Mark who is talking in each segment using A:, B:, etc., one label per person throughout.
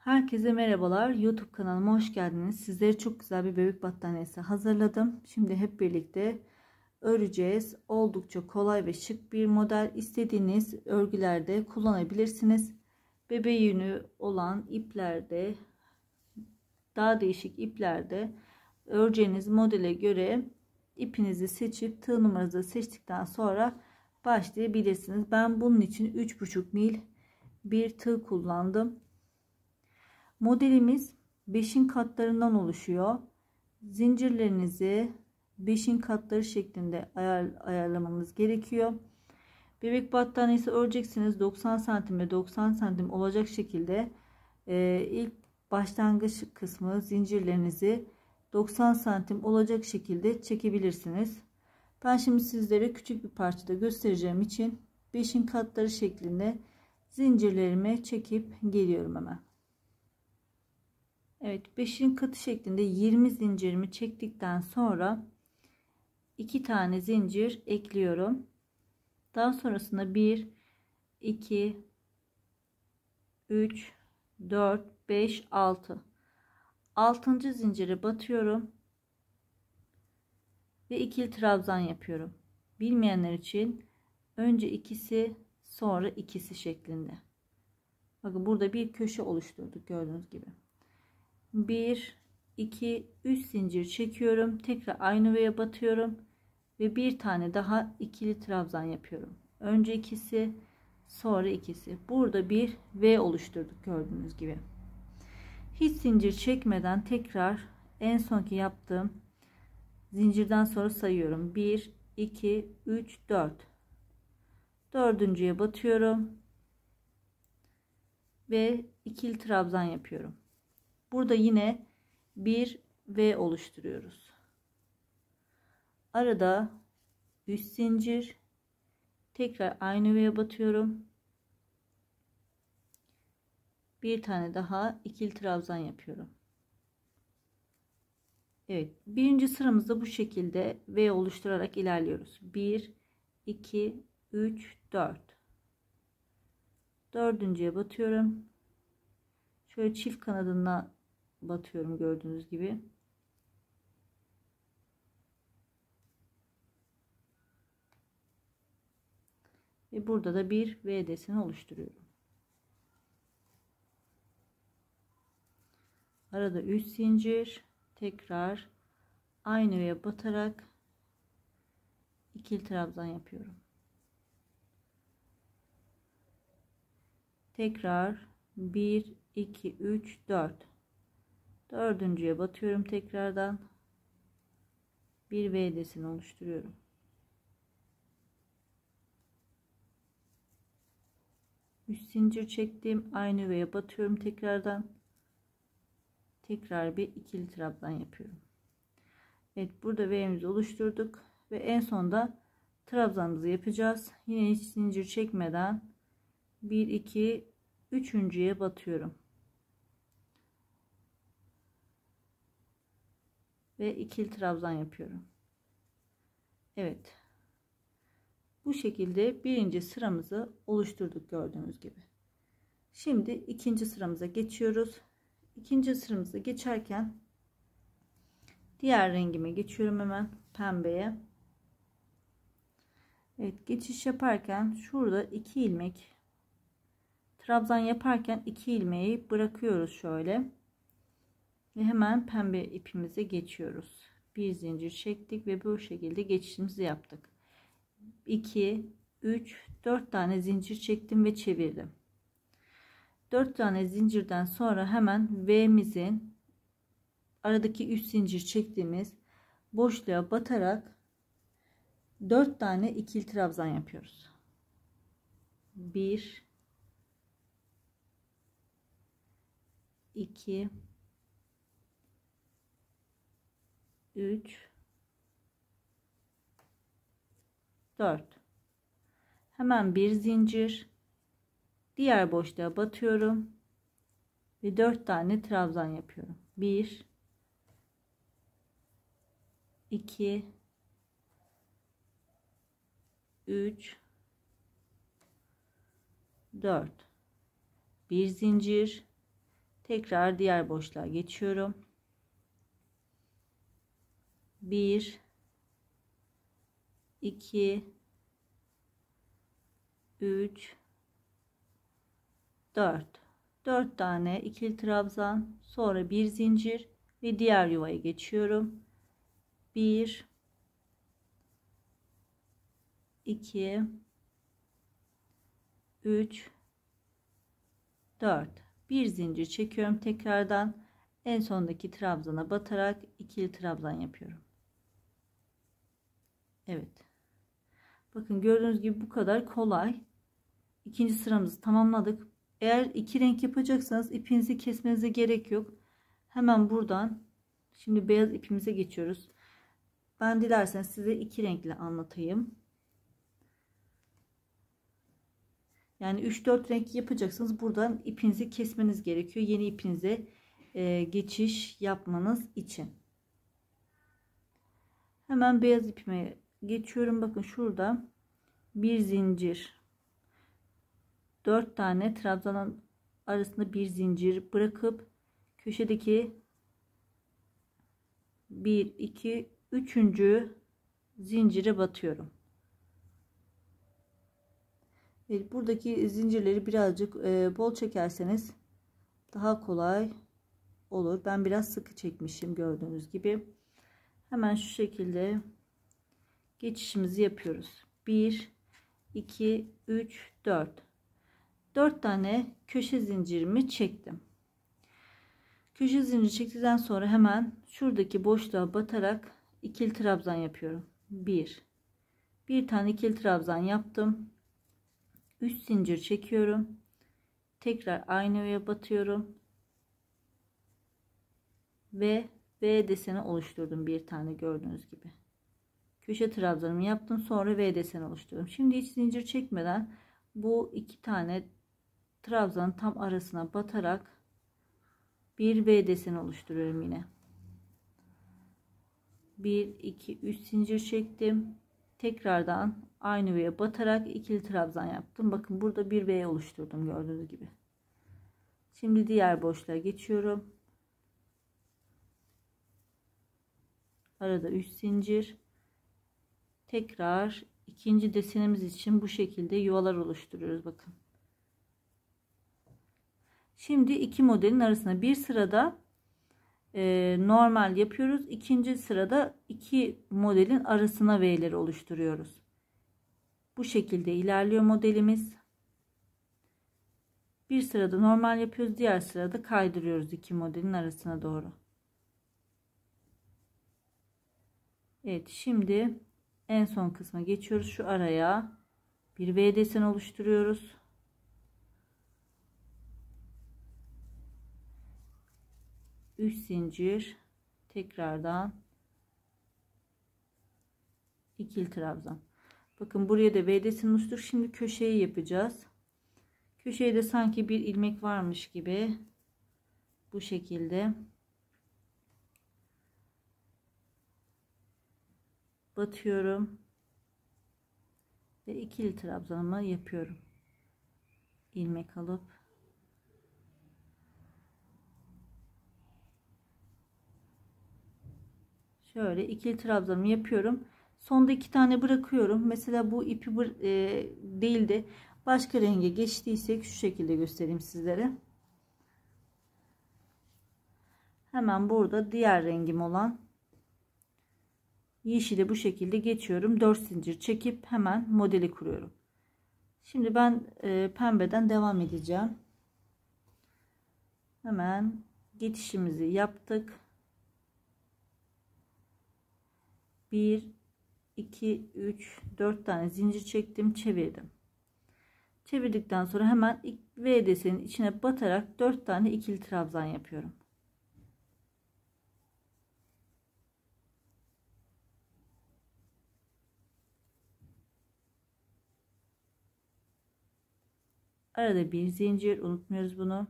A: Herkese merhabalar. YouTube kanalıma hoş geldiniz. Sizlere çok güzel bir bebek battaniyesi hazırladım. Şimdi hep birlikte öreceğiz. Oldukça kolay ve şık bir model. İstediğiniz örgülerde kullanabilirsiniz. Bebe yünü olan iplerde, daha değişik iplerde öreceğiniz modele göre ipinizi seçip tığ numaranızı seçtikten sonra başlayabilirsiniz. Ben bunun için 3,5 mil bir tığ kullandım. Modelimiz 5'in katlarından oluşuyor. Zincirlerinizi 5'in katları şeklinde ayar, ayarlamamız gerekiyor. Bebek battaniyesi öreceksiniz 90 santim ve 90 santim olacak şekilde e, ilk başlangıç kısmı zincirlerinizi 90 santim olacak şekilde çekebilirsiniz. Ben şimdi sizlere küçük bir parçada göstereceğim için 5'in katları şeklinde zincirlerimi çekip geliyorum hemen. Evet 5'in katı şeklinde 20 zincirimi çektikten sonra 2 tane zincir ekliyorum. Daha sonrasında 1 2 3 4 5 6 6. zinciri batıyorum. Ve ikili trabzan yapıyorum. Bilmeyenler için önce ikisi sonra ikisi şeklinde. Bakın burada bir köşe oluşturduk gördüğünüz gibi. 1 2 3 zincir çekiyorum tekrar aynı veya batıyorum ve bir tane daha ikili trabzan yapıyorum önce ikisi sonra ikisi burada bir V oluşturduk gördüğünüz gibi hiç zincir çekmeden tekrar en sonki yaptığım zincirden sonra sayıyorum 1 2 3 4 dördüncüye batıyorum ve ikili trabzan yapıyorum Burada yine bir V oluşturuyoruz. Arada 3 zincir tekrar aynı V'ye batıyorum. Bir tane daha ikili trabzan yapıyorum. Evet birinci sıramızda bu şekilde V oluşturarak ilerliyoruz. 1 2 3 4 dördüncüye batıyorum. Şöyle çift kanadına batıyorum gördüğünüz gibi. Ve burada da bir V deseni oluşturuyorum. Arada 3 zincir tekrar aynı V'ye batarak ikili trabzan yapıyorum. Tekrar 1 2 3 4 dördüncüye batıyorum tekrardan bir V'desini oluşturuyorum üst zincir çektim aynı V'ye batıyorum tekrardan tekrar bir ikili trabzan yapıyorum Evet burada V'mizi oluşturduk ve en sonda trabzanımızı yapacağız yine hiç zincir çekmeden 1 2 üçüncüye batıyorum ve ikili trabzan yapıyorum. Evet. Bu şekilde birinci sıramızı oluşturduk gördüğünüz gibi. Şimdi ikinci sıramıza geçiyoruz. İkinci sıramızı geçerken diğer rengime geçiyorum hemen pembeye. Evet geçiş yaparken şurada iki ilmek trabzan yaparken iki ilmeği bırakıyoruz şöyle ve hemen pembe ipimize geçiyoruz bir zincir çektik ve bu şekilde geçişimizi yaptık 2 3 4 tane zincir çektim ve çevirdim 4 tane zincirden sonra hemen V'mizin aradaki 3 zincir çektiğimiz boşluğa batarak 4 tane ikili trabzan yapıyoruz 1 2 3 4 hemen bir zincir diğer boşluğa batıyorum ve 4 tane trabzan yapıyorum 1 2 3 4 bir zincir tekrar diğer boşluğa geçiyorum 1 2 3 4 4 tane ikili trabzan sonra bir zincir ve diğer yuvaya geçiyorum 1 2 3 4 bir zincir çekiyorum tekrardan en sondaki trabzana batarak ikili trabzan yapıyorum Evet. Bakın gördüğünüz gibi bu kadar kolay. İkinci sıramızı tamamladık. Eğer iki renk yapacaksanız ipinizi kesmenize gerek yok. Hemen buradan şimdi beyaz ipimize geçiyoruz. Ben dilerseniz size iki renkli anlatayım. Yani 3-4 renk yapacaksanız buradan ipinizi kesmeniz gerekiyor. Yeni ipinize e, geçiş yapmanız için. Hemen beyaz ipime geçiyorum bakın şurada bir zincir 4 tane trabzanın arasında bir zincir bırakıp köşedeki 1 2 3. zincire batıyorum. Evet, buradaki zincirleri birazcık e, bol çekerseniz daha kolay olur. Ben biraz sıkı çekmişim gördüğünüz gibi. Hemen şu şekilde geçişimizi yapıyoruz. 1 2 3 4 4 tane köşe zincirimi çektim. Köşe zincir çektikten sonra hemen şuradaki boşluğa batarak ikili trabzan yapıyorum. 1 bir tane ikili trabzan yaptım. 3 zincir çekiyorum. Tekrar aynı öğe batıyorum. Ve V deseni oluşturdum bir tane gördüğünüz gibi köşe trabzanımı yaptım. Sonra V desen oluşturuyorum. Şimdi hiç zincir çekmeden bu iki tane trabzanın tam arasına batarak bir V desen oluşturuyorum yine. 1 2 3 zincir çektim. Tekrardan aynı V'ye batarak ikili trabzan yaptım. Bakın burada bir V oluşturdum gördüğünüz gibi. Şimdi diğer boşluğa geçiyorum. Arada 3 zincir tekrar ikinci desenimiz için bu şekilde yuvalar oluşturuyoruz bakın. Şimdi iki modelin arasına bir sırada e, normal yapıyoruz. İkinci sırada iki modelin arasına V'leri oluşturuyoruz. Bu şekilde ilerliyor modelimiz. Bir sırada normal yapıyoruz. Diğer sırada kaydırıyoruz iki modelin arasına doğru. Evet şimdi en son kısma geçiyoruz şu araya bir V desen oluşturuyoruz üç zincir tekrardan ikil trabzan bakın buraya da V desen oluştur şimdi köşeyi yapacağız köşeyi de sanki bir ilmek varmış gibi bu şekilde batıyorum. Ve ikili trabzanımı yapıyorum. ilmek alıp Şöyle ikili trabzanımı yapıyorum. Sonda iki tane bırakıyorum. Mesela bu ipi e, değil de başka renge geçtiysek şu şekilde göstereyim sizlere. Hemen burada diğer rengim olan yeşili bu şekilde geçiyorum 4 zincir çekip hemen modeli kuruyorum şimdi ben e, pembeden devam edeceğim hemen geçişimizi yaptık 1 2 3 4 tane zincir çektim çevirdim çevirdikten sonra hemen V desenin içine batarak 4 tane ikili trabzan yapıyorum Arada bir zincir unutmuyoruz bunu.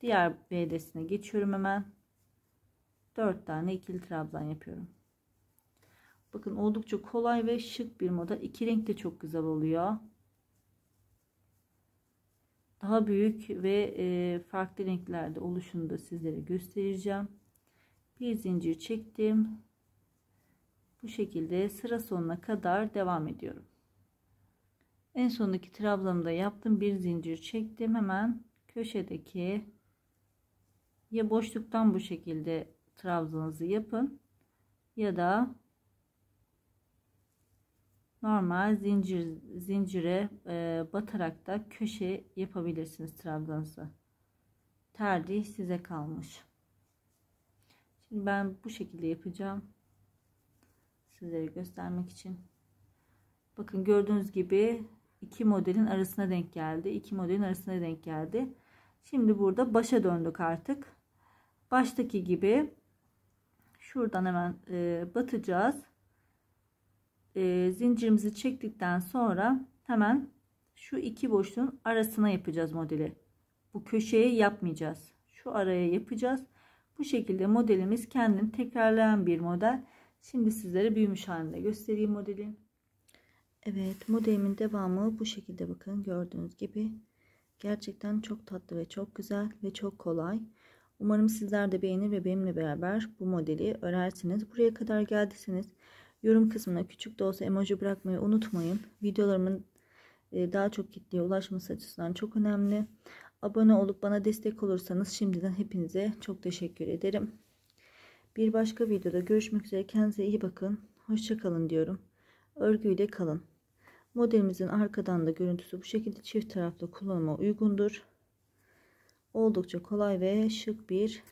A: Diğer bedesine geçiyorum hemen. 4 tane ikili trabzan yapıyorum. Bakın oldukça kolay ve şık bir moda. İki renk de çok güzel oluyor. Daha büyük ve e, farklı renklerde oluşunu da sizlere göstereceğim. Bir zincir çektim. Bu şekilde sıra sonuna kadar devam ediyorum. En sondaki trabzanı yaptım. Bir zincir çektim. Hemen köşedeki ya boşluktan bu şekilde trabzanızı yapın ya da normal zincir zincire e, batarak da köşe yapabilirsiniz trabzanızı. Tercih size kalmış. Şimdi ben bu şekilde yapacağım. Sizlere göstermek için. Bakın gördüğünüz gibi iki modelin arasına denk geldi. İki modelin arasına denk geldi. Şimdi burada başa döndük artık. Baştaki gibi şuradan hemen e, batacağız. E, zincirimizi çektikten sonra hemen şu iki boşluğun arasına yapacağız modeli. Bu köşeye yapmayacağız. Şu araya yapacağız. Bu şekilde modelimiz kendini tekrarlayan bir model. Şimdi sizlere büyümüş halinde göstereyim modelin. Evet modelimin devamı bu şekilde bakın gördüğünüz gibi. Gerçekten çok tatlı ve çok güzel ve çok kolay. Umarım sizler de beğenir ve benimle beraber bu modeli örersiniz. Buraya kadar geldiyseniz yorum kısmına küçük de olsa emoji bırakmayı unutmayın. Videolarımın e, daha çok kitleye ulaşması açısından çok önemli. Abone olup bana destek olursanız şimdiden hepinize çok teşekkür ederim. Bir başka videoda görüşmek üzere. Kendinize iyi bakın. Hoşçakalın diyorum. Örgüyle kalın. Modelimizin arkadan da görüntüsü bu şekilde çift taraflı kullanıma uygundur. Oldukça kolay ve şık bir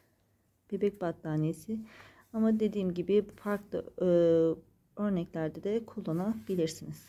A: bebek battaniyesi. Ama dediğim gibi farklı e, örneklerde de kullanabilirsiniz.